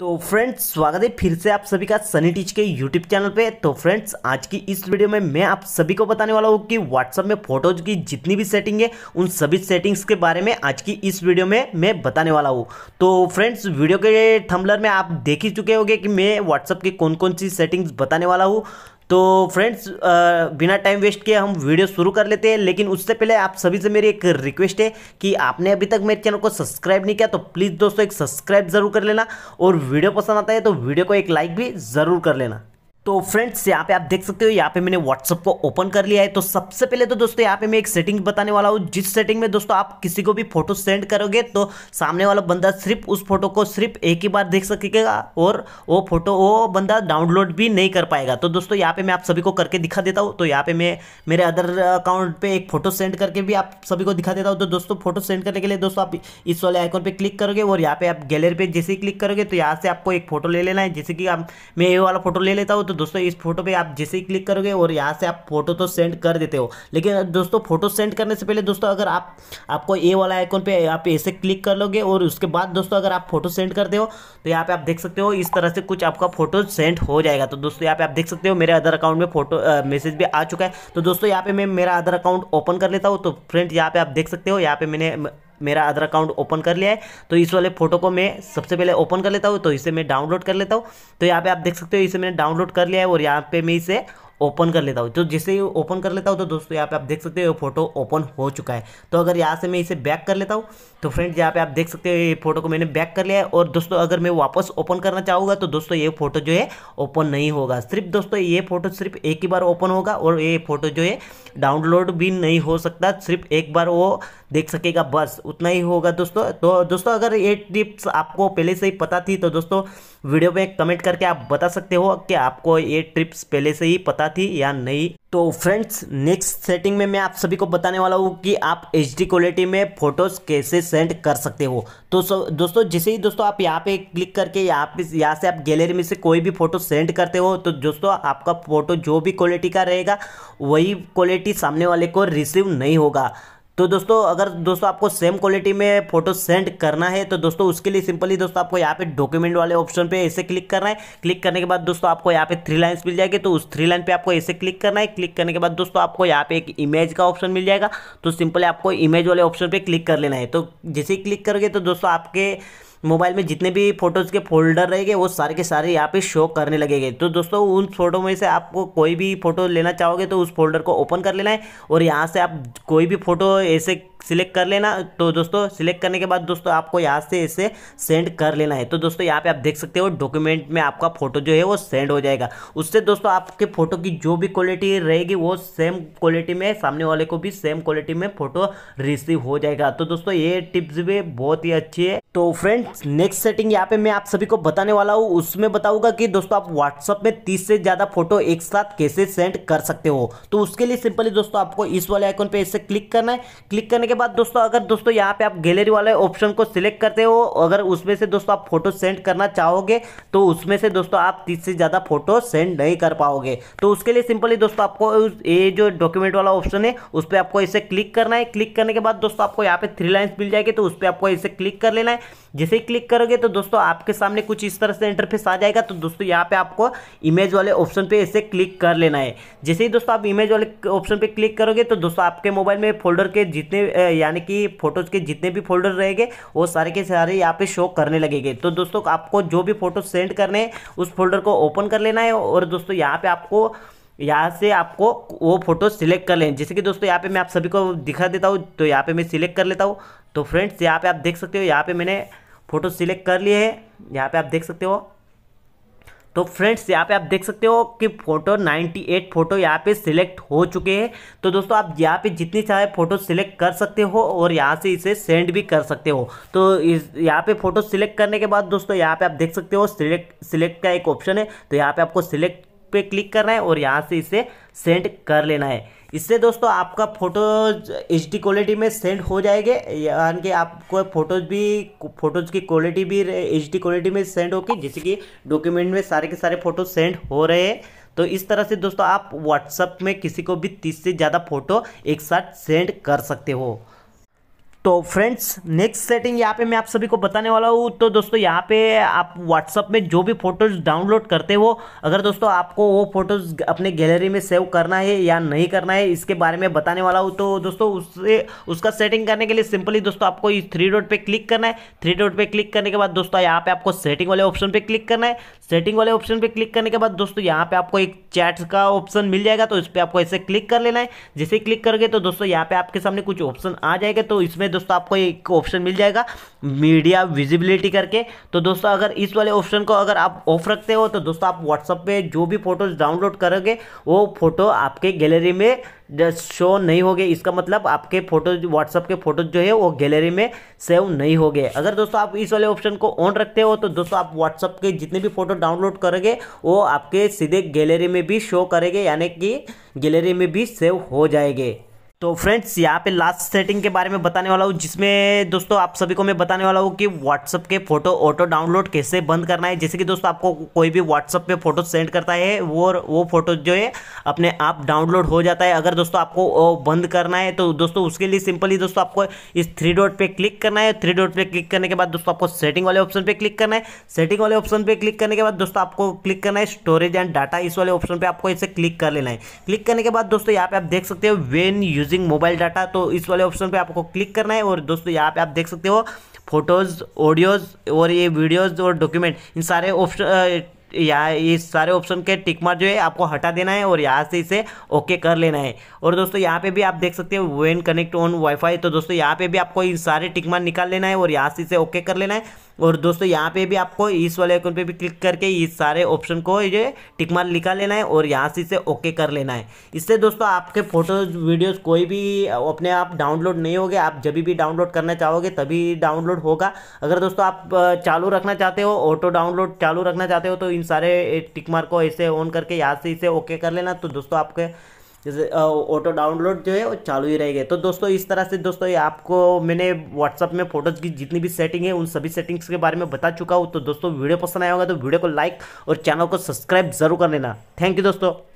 तो फ्रेंड्स स्वागत है फिर से आप सभी का सनी टीच के यूट्यूब चैनल पे तो फ्रेंड्स आज की इस वीडियो में मैं आप सभी को बताने वाला हूँ कि व्हाट्सअप में फोटोज की जितनी भी सेटिंग है उन सभी सेटिंग्स के बारे में आज की इस वीडियो में मैं बताने वाला हूँ तो फ्रेंड्स वीडियो के थम्बलर में आप देख ही चुके होंगे कि मैं व्हाट्सअप की कौन कौन सी सेटिंग्स बताने वाला हूँ तो फ्रेंड्स बिना टाइम वेस्ट किए हम वीडियो शुरू कर लेते हैं लेकिन उससे पहले आप सभी से मेरी एक रिक्वेस्ट है कि आपने अभी तक मेरे चैनल को सब्सक्राइब नहीं किया तो प्लीज़ दोस्तों एक सब्सक्राइब ज़रूर कर लेना और वीडियो पसंद आता है तो वीडियो को एक लाइक भी ज़रूर कर लेना तो फ्रेंड्स यहाँ पे आप देख सकते हो यहाँ पे मैंने व्हाट्सअप को ओपन कर लिया है तो सबसे पहले तो दोस्तों यहाँ पे मैं एक सेटिंग बताने वाला हूँ जिस सेटिंग में दोस्तों आप किसी को भी फोटो सेंड करोगे तो सामने वाला बंदा सिर्फ उस फोटो को सिर्फ एक ही बार देख सकेगा और वो फोटो वो बंदा डाउनलोड भी नहीं कर पाएगा तो दोस्तों यहाँ पे मैं आप सभी को करके दिखा देता हूँ तो यहाँ पे मैं मेरे अदर अकाउंट पर एक फोटो सेंड करके भी आप सभी को दिखा देता हूँ तो दोस्तों फोटो सेंड करने के लिए दोस्तों आप इस वाले आइकॉन पर क्लिक करोगे और यहाँ पे आप गैलरी पर जैसे ही क्लिक करोगे तो यहाँ से आपको एक फोटो ले लेना है जैसे कि आप मैं ये वाला फोटो ले लेता हूँ तो दोस्तों इस फोटो पे आप जैसे ही क्लिक करोगे और यहाँ से आप फोटो तो सेंड कर देते हो लेकिन दोस्तों फोटो सेंड करने से पहले दोस्तों अगर आप आपको ए वाला आइकॉन पे आप ऐसे क्लिक कर लोगे और उसके बाद दोस्तों अगर आप फोटो सेंड करते हो तो यहाँ पे आप देख सकते हो इस तरह से कुछ आपका फोटो सेंड हो जाएगा तो दोस्तों यहाँ पे आप देख सकते हो मेरे अदर अकाउंट में फोटो मैसेज भी आ चुका है तो दोस्तों यहाँ पे मैं मेरा अदर अकाउंट ओपन कर लेता हूँ तो फ्रेंड यहाँ पे आप देख सकते हो यहाँ पे मैंने मेरा अदर अकाउंट ओपन कर लिया है तो इस वाले फोटो को मैं सबसे पहले ओपन कर लेता हूँ तो इसे मैं डाउनलोड कर लेता हूँ तो यहाँ पे आप देख सकते हो इसे मैंने डाउनलोड कर लिया है और यहाँ पे मैं इसे ओपन कर लेता हूँ तो जैसे ही ओपन कर लेता हूँ तो दोस्तों यहाँ पे आप देख सकते हो ये फोटो ओपन हो चुका है तो अगर यहाँ से मैं इसे बैक कर लेता हूँ तो फ्रेंड्स यहाँ पे आप देख सकते हो ये फोटो को मैंने बैक कर लिया है और दोस्तों अगर मैं वापस ओपन करना चाहूँगा तो दोस्तों ये फोटो जो है ओपन नहीं होगा सिर्फ दोस्तों ये फोटो सिर्फ एक ही बार ओपन होगा और ये फोटो जो है डाउनलोड भी नहीं हो सकता सिर्फ एक बार वो देख सकेगा बस उतना ही होगा दोस्तों तो दोस्तों अगर ये टिप्स आपको पहले से ही पता थी तो दोस्तों वीडियो में कमेंट करके आप बता सकते हो कि आपको ये ट्रिप्स पहले से ही पता रहा थी या नहीं तो फ्रेंड्स नेक्स्ट सेटिंग में मैं आप सभी को बताने वाला हूँ कि आप एच क्वालिटी में फोटोज़ कैसे सेंड कर सकते हो तो दोस्तों जैसे ही दोस्तों आप यहाँ पे क्लिक करके यहाँ पे यहाँ से आप गैलरी में से कोई भी फ़ोटो सेंड करते हो तो दोस्तों आपका फ़ोटो जो भी क्वालिटी का रहेगा वही क्वालिटी सामने वाले को रिसीव नहीं होगा तो दोस्तों अगर दोस्तों आपको सेम क्वालिटी में फोटो सेंड करना है तो दोस्तों उसके लिए सिंपली दोस्तों आपको यहाँ पे डॉक्यूमेंट वाले ऑप्शन पे ऐसे क्लिक करना है क्लिक करने के बाद दोस्तों आपको यहाँ पे थ्री लाइन्स मिल जाएगी तो उस थ्री लाइन पे आपको ऐसे क्लिक करना है क्लिक करने के बाद दोस्तों आपको यहाँ पे एक इमेज का ऑप्शन मिल जाएगा तो सिंपली आपको इमेज वाले ऑप्शन पर क्लिक कर लेना है तो जैसे ही क्लिक करोगे तो दोस्तों आपके मोबाइल में जितने भी फ़ोटोज़ के फोल्डर रहेंगे वो सारे के सारे यहाँ पे शो करने लगेंगे तो दोस्तों उन फ़ोटो में से आपको कोई भी फ़ोटो लेना चाहोगे तो उस फोल्डर को ओपन कर लेना है और यहाँ से आप कोई भी फ़ोटो ऐसे सिलेक्ट कर लेना तो दोस्तों सिलेक्ट करने के बाद दोस्तों आपको यहाँ से इसे सेंड कर लेना है तो दोस्तों यहाँ पे आप देख सकते हो डॉक्यूमेंट में आपका फोटो जो है वो सेंड हो जाएगा उससे दोस्तों आपके फोटो की जो भी क्वालिटी रहेगी वो सेम क्वालिटी में सामने वाले को भी सेम क्वालिटी में फोटो रिसीव हो जाएगा तो दोस्तों ये टिप्स भी बहुत ही अच्छी है तो फ्रेंड एंड नेक्स्ट सेटिंग यहाँ पे मैं आप सभी को बताने वाला हूँ उसमें बताऊंगा कि दोस्तों आप व्हाट्सअप में 30 से ज़्यादा फोटो एक साथ कैसे सेंड कर सकते हो तो उसके लिए सिंपली दोस्तों आपको इस वाले आइकन पे ऐसे क्लिक करना है क्लिक करने के बाद दोस्तों अगर दोस्तों यहाँ पे आप गैलरी वाले ऑप्शन को सिलेक्ट करते हो अगर उसमें से दोस्तों आप फोटो सेंड करना चाहोगे तो उसमें से दोस्तों आप तीस से ज़्यादा फोटो सेंड नहीं कर पाओगे तो उसके लिए सिंपली दोस्तों आपको ये जो डॉक्यूमेंट वाला ऑप्शन है उस पर आपको इसे क्लिक करना है क्लिक करने के बाद दोस्तों आपको यहाँ पे थ्री लाइन्स मिल जाएगी तो उस पर आपको इसे क्लिक कर लेना है जैसे ही क्लिक करोगे तो दोस्तों आपके सामने कुछ इस तरह से इंटरफेस आ जाएगा तो दोस्तों यहाँ पे आपको इमेज वाले ऑप्शन पे इसे क्लिक कर लेना है जैसे ही दोस्तों आप इमेज वाले ऑप्शन पे क्लिक करोगे तो दोस्तों आपके मोबाइल में फोल्डर के जितने यानी कि फोटोज़ के जितने भी फोल्डर रहेंगे वो सारे के सारे यहाँ पे शो करने लगेंगे तो दोस्तों आपको जो भी फोटो सेंड करने हैं उस फोल्डर को ओपन कर लेना है और दोस्तों यहाँ पे आपको यहाँ से आपको वो फोटो सिलेक्ट कर लें जैसे कि दोस्तों यहाँ पे मैं आप सभी को दिखा देता हूँ तो यहाँ पे मैं सिलेक्ट कर लेता हूँ तो फ्रेंड्स यहाँ पे आप देख सकते हो यहाँ पे मैंने फ़ोटो सिलेक्ट कर लिए है यहाँ पे आप देख सकते हो तो फ्रेंड्स यहाँ पे आप देख सकते हो कि फ़ोटो 98 फ़ोटो यहाँ पे सिलेक्ट हो चुके हैं तो दोस्तों आप यहाँ पे जितनी चाहे फ़ोटो सिलेक्ट कर सकते हो और यहाँ से इसे सेंड भी कर सकते हो तो इस यहाँ पे फ़ोटो सिलेक्ट करने के बाद दोस्तों यहाँ पे आप देख सकते हो सिलेक्ट सिलेक्ट का एक ऑप्शन है तो यहाँ पे आपको सिलेक्ट पे क्लिक करना है और यहाँ से इसे सेंड कर लेना है इससे दोस्तों आपका फ़ोटो एच डी क्वालिटी में सेंड हो जाएगी यानी कि आपको फ़ोटोज़ भी फ़ोटोज़ की क्वालिटी भी एच डी क्वालिटी में सेंड होगी जैसे कि डॉक्यूमेंट में सारे के सारे फ़ोटो सेंड हो रहे हैं तो इस तरह से दोस्तों आप व्हाट्सअप में किसी को भी तीस से ज़्यादा फ़ोटो एक साथ सेंड कर सकते हो तो फ्रेंड्स नेक्स्ट सेटिंग यहाँ पे मैं आप सभी को बताने वाला हूँ तो दोस्तों यहाँ पे आप व्हाट्सअप में जो भी फोटोज़ डाउनलोड करते हो अगर दोस्तों आपको वो फोटोज़ अपने गैलरी में सेव करना है या नहीं करना है इसके बारे में बताने वाला हूँ तो दोस्तों उससे उसका सेटिंग करने के लिए सिंपली दोस्तों आपको इस थ्री डॉट पर क्लिक करना है थ्री डॉट पर क्लिक करने के बाद दोस्तों यहाँ पे आपको सेटिंग वाले ऑप्शन पर क्लिक करना है सेटिंग वाले ऑप्शन पर क्लिक करने के बाद दोस्तों यहाँ पे आपको एक चैट का ऑप्शन मिल जाएगा तो इस पर आपको ऐसे क्लिक कर लेना है जैसे क्लिक करके तो दोस्तों यहाँ पे आपके सामने कुछ ऑप्शन आ जाएगा तो इसमें दोस्तों आपको एक ऑप्शन मिल जाएगा मीडिया विजिबिलिटी करके तो दोस्तों अगर इस वाले ऑप्शन को अगर आप ऑफ रखते हो तो दोस्तों आप व्हाट्सअप पे जो भी फोटोज डाउनलोड करोगे वो फोटो आपके गैलरी में शो नहीं होगे इसका मतलब आपके फोटोज व्हाट्सअप के फोटोज जो है वो गैलरी में सेव नहीं होगे अगर दोस्तों आप इस वाले ऑप्शन को ऑन रखते हो तो दोस्तों आप व्हाट्सअप के जितने भी फोटो डाउनलोड करोगे वो आपके सीधे गैलरी में भी शो करेंगे यानी कि गैलरी में भी सेव हो जाएंगे तो फ्रेंड्स यहाँ पे लास्ट सेटिंग के बारे में बताने वाला हूँ जिसमें दोस्तों आप सभी को मैं बताने वाला हूँ कि व्हाट्सअप के फोटो ऑटो डाउनलोड कैसे बंद करना है जैसे कि दोस्तों आपको कोई भी व्हाट्सअप पे फोटो सेंड करता है वो वो फोटो जो है अपने आप डाउनलोड हो जाता है अगर दोस्तों आपको बंद करना है तो दोस्तों उसके लिए सिंपली दोस्तों आपको इस थ्री डॉट पर क्लिक करना है थ्री डॉट पर क्लिक करने के बाद दोस्तों आपको सेटिंग वाले ऑप्शन पर क्लिक करना है सेटिंग वाले ऑप्शन पर क्लिक करने के बाद दोस्तों आपको क्लिक करना है स्टोरेज एंड डाटा इस वाले ऑप्शन पर आपको इसे क्लिक कर लेना है क्लिक करने के बाद दोस्तों यहाँ पे आप देख सकते हो when use using mobile data तो इस वाले ऑप्शन पे आपको क्लिक करना है और दोस्तों यहाँ पे आप देख सकते हो फोटोज़ ऑडियोज़ और ये वीडियोज़ और डॉक्यूमेंट इन सारे ऑप्शन यहाँ ये सारे ऑप्शन के टिक मार जो है आपको हटा देना है और यहाँ से इसे ओके कर लेना है और दोस्तों यहाँ पे भी आप देख सकते हो वेन कनेक्ट ऑन वाईफाई तो दोस्तों यहाँ पे भी आपको इन सारे टिक मार निकाल लेना है और यहाँ से इसे ओके कर लेना है और दोस्तों यहाँ पे भी आपको इस वाले आइकन पे भी क्लिक करके इस सारे ऑप्शन को ये टिकमार लिखा लेना है और यहाँ से इसे ओके कर लेना है इससे दोस्तों आपके फोटोज वीडियोज़ कोई भी अपने आप डाउनलोड नहीं होगे आप जब भी डाउनलोड करना चाहोगे तभी डाउनलोड होगा अगर दोस्तों आप चालू रखना चाहते हो ऑटो डाउनलोड चालू रखना चाहते हो तो इन सारे टिकमार को ऐसे ऑन करके यहाँ से इसे ओके कर लेना तो दोस्तों आपके जैसे ऑटो डाउनलोड जो है वो चालू ही रहेगा तो दोस्तों इस तरह से दोस्तों ये आपको मैंने व्हाट्सअप में फोटोज़ की जितनी भी सेटिंग है उन सभी सेटिंग्स के बारे में बता चुका हूँ तो दोस्तों वीडियो पसंद आया होगा तो वीडियो को लाइक और चैनल को सब्सक्राइब जरूर कर लेना थैंक यू दोस्तों